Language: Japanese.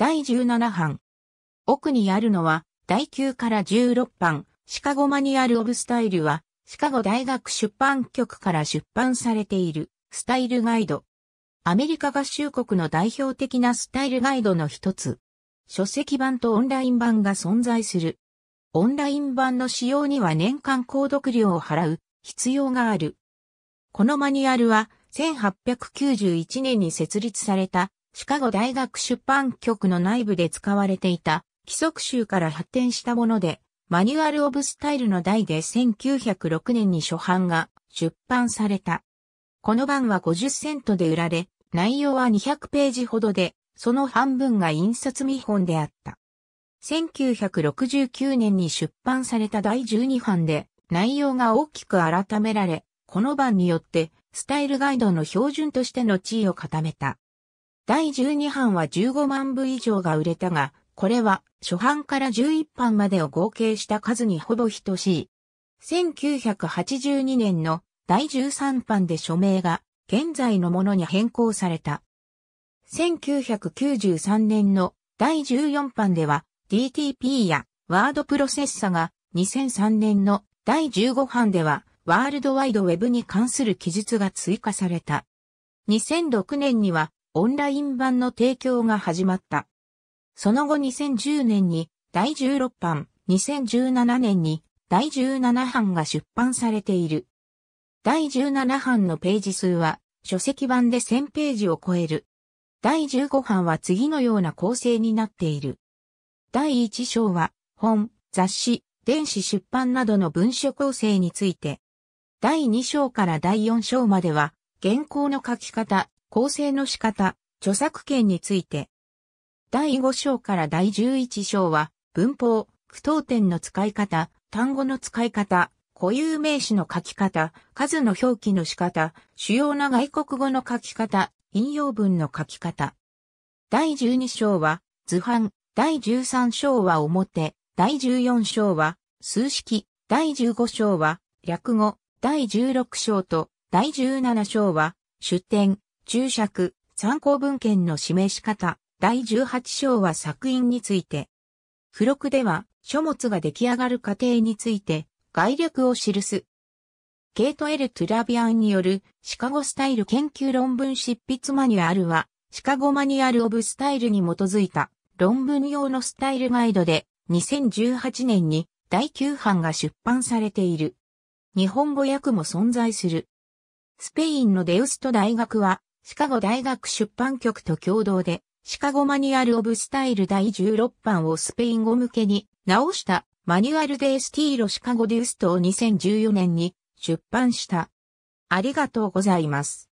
第17版。奥にあるのは、第9から16版、シカゴマニュアル・オブ・スタイルは、シカゴ大学出版局から出版されている、スタイルガイド。アメリカ合衆国の代表的なスタイルガイドの一つ。書籍版とオンライン版が存在する。オンライン版の使用には年間購読料を払う必要がある。このマニュアルは1891年に設立されたシカゴ大学出版局の内部で使われていた規則集から発展したもので、マニュアル・オブ・スタイルの題で1906年に初版が出版された。この版は50セントで売られ、内容は200ページほどで、その半分が印刷見本であった。1969年に出版された第12版で、内容が大きく改められ、この版によって、スタイルガイドの標準としての地位を固めた。第12版は15万部以上が売れたが、これは初版から11版までを合計した数にほぼ等しい。1982年の第13版で署名が現在のものに変更された。1993年の第14版では DTP やワードプロセッサが2003年の第15版ではワールドワイドウェブに関する記述が追加された。2006年にはオンライン版の提供が始まった。その後2010年に第16版、2017年に第17版が出版されている。第17版のページ数は書籍版で1000ページを超える。第15版は次のような構成になっている。第1章は本、雑誌、電子出版などの文書構成について。第2章から第4章までは原稿の書き方、構成の仕方、著作権について。第5章から第11章は、文法、句読点の使い方、単語の使い方、固有名詞の書き方、数の表記の仕方、主要な外国語の書き方、引用文の書き方。第12章は、図版、第13章は表、第14章は、数式、第15章は、略語、第16章と、第17章は、出典、注釈、参考文献の示し方、第18章は作品について。付録では、書物が出来上がる過程について、概略を記す。ケイト・エル・トゥラビアンによるシカゴスタイル研究論文執筆マニュアルは、シカゴマニュアル・オブ・スタイルに基づいた論文用のスタイルガイドで、2018年に第9版が出版されている。日本語訳も存在する。スペインのデウスト大学は、シカゴ大学出版局と共同で、シカゴマニュアル・オブ・スタイル第16版をスペイン語向けに直したマニュアル・デ・ースティーロ・シカゴ・デューストを2014年に出版した。ありがとうございます。